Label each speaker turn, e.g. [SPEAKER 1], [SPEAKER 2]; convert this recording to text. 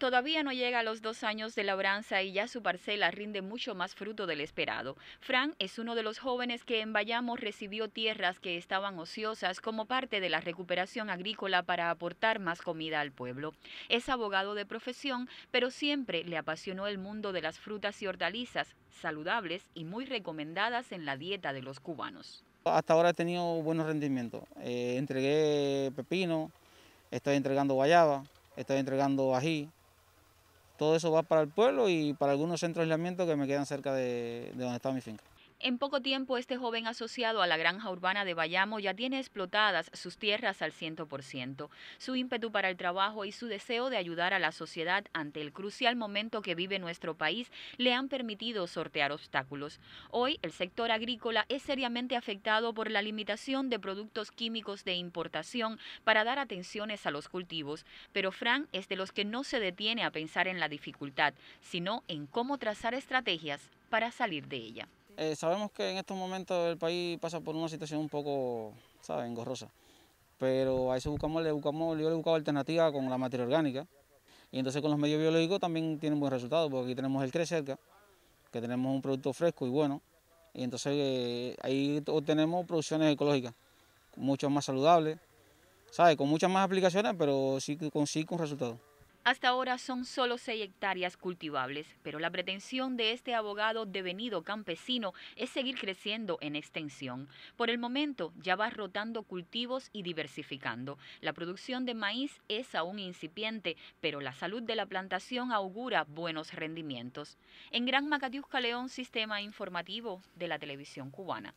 [SPEAKER 1] Todavía no llega a los dos años de labranza y ya su parcela rinde mucho más fruto del esperado. Fran es uno de los jóvenes que en Bayamo recibió tierras que estaban ociosas como parte de la recuperación agrícola para aportar más comida al pueblo. Es abogado de profesión, pero siempre le apasionó el mundo de las frutas y hortalizas, saludables y muy recomendadas en la dieta de los cubanos.
[SPEAKER 2] Hasta ahora he tenido buenos rendimientos. Eh, entregué pepino, estoy entregando guayaba, estoy entregando ají, todo eso va para el pueblo y para algunos centros de aislamiento que me quedan cerca de, donde está mi finca.
[SPEAKER 1] En poco tiempo, este joven asociado a la granja urbana de Bayamo ya tiene explotadas sus tierras al 100%. Su ímpetu para el trabajo y su deseo de ayudar a la sociedad ante el crucial momento que vive nuestro país le han permitido sortear obstáculos. Hoy, el sector agrícola es seriamente afectado por la limitación de productos químicos de importación para dar atenciones a los cultivos, pero Fran es de los que no se detiene a pensar en la dificultad, sino en cómo trazar estrategias para salir de ella.
[SPEAKER 2] Eh, sabemos que en estos momentos el país pasa por una situación un poco, ¿sabes?, engorrosa. Pero a eso buscamos, le buscamos, yo le he buscado alternativa con la materia orgánica. Y entonces con los medios biológicos también tienen buen resultado, porque aquí tenemos el Crecerca, que tenemos un producto fresco y bueno. Y entonces eh, ahí obtenemos producciones ecológicas, mucho más saludables, ¿sabes? Con muchas más aplicaciones, pero sí con, sí con resultados.
[SPEAKER 1] Hasta ahora son solo 6 hectáreas cultivables, pero la pretensión de este abogado devenido campesino es seguir creciendo en extensión. Por el momento ya va rotando cultivos y diversificando. La producción de maíz es aún incipiente, pero la salud de la plantación augura buenos rendimientos. En Gran Macatiusca León, Sistema Informativo de la Televisión Cubana.